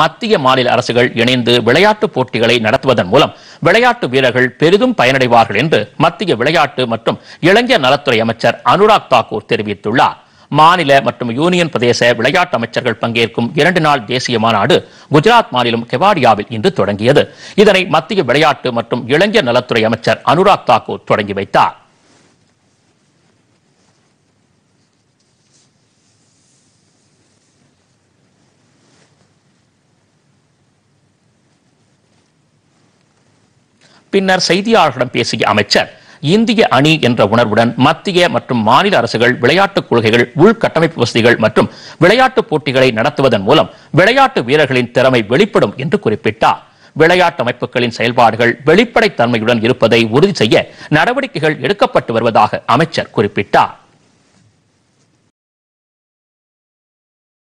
மத்திய மாநில அரசுகள் இணைந்து விளையாட்டு போட்டிகளை நடத்துவதன் மூலம் விளையாட்டு வீரர்கள் பெரிதும் பயனடைவார்கள் என்று மத்திய விளையாட்டு மற்றும் இளைஞர் நலத்துறை அமைச்சர் அனுராக் தாக்கூர் தெரிவித்துள்ளார் மாநில மற்றும் யூனியன் பிரதேச விளையாட்டு அமைச்சர்கள் பங்கேற்கும் இரண்டு நாள் தேசிய மாநாடு குஜராத் மாநிலம் கெவாடியாவில் இன்று தொடங்கியது இதனை மத்திய விளையாட்டு மற்றும் இளைஞர் நலத்துறை அமைச்சர் அனுராக் தாக்கூர் தொடங்கி வைத்தார் பின்னர் செய்தியாளர்களிடம் பேசிய அமைச்சர் இந்திய அணி என்ற உணர்வுடன் மத்திய மற்றும் மாநில அரசுகள் விளையாட்டுக் கொள்கைகள் உள்கட்டமைப்பு வசதிகள் மற்றும் விளையாட்டுப் போட்டிகளை நடத்துவதன் மூலம் விளையாட்டு வீரர்களின் திறமை வெளிப்படும் என்று குறிப்பிட்டார் விளையாட்டு அமைப்புகளின் செயல்பாடுகள் வெளிப்படைத்தன்மையுடன் இருப்பதை உறுதி செய்ய நடவடிக்கைகள் எடுக்கப்பட்டு வருவதாக அமைச்சர் குறிப்பிட்டார்